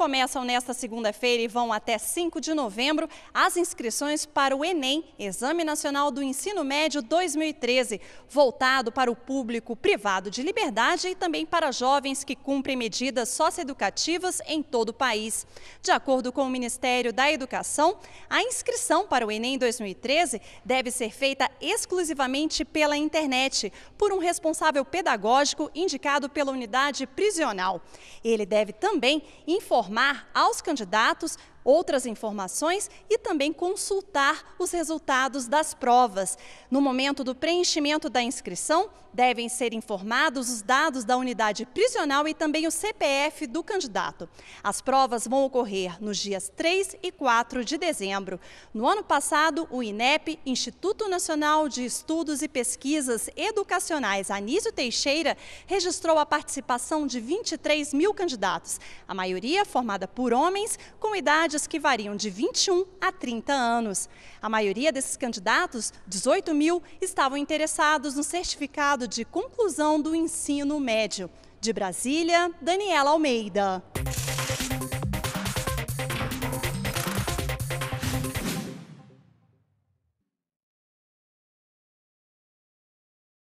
Começam nesta segunda-feira e vão até 5 de novembro as inscrições para o Enem, Exame Nacional do Ensino Médio 2013, voltado para o público privado de liberdade e também para jovens que cumprem medidas socioeducativas em todo o país. De acordo com o Ministério da Educação, a inscrição para o Enem 2013 deve ser feita exclusivamente pela internet, por um responsável pedagógico indicado pela unidade prisional. Ele deve também informar informar aos candidatos outras informações e também consultar os resultados das provas. No momento do preenchimento da inscrição, devem ser informados os dados da unidade prisional e também o CPF do candidato. As provas vão ocorrer nos dias 3 e 4 de dezembro. No ano passado, o INEP, Instituto Nacional de Estudos e Pesquisas Educacionais Anísio Teixeira, registrou a participação de 23 mil candidatos, a maioria formada por homens com idade idades que variam de 21 a 30 anos. A maioria desses candidatos, 18 mil, estavam interessados no certificado de conclusão do ensino médio. De Brasília, Daniela Almeida.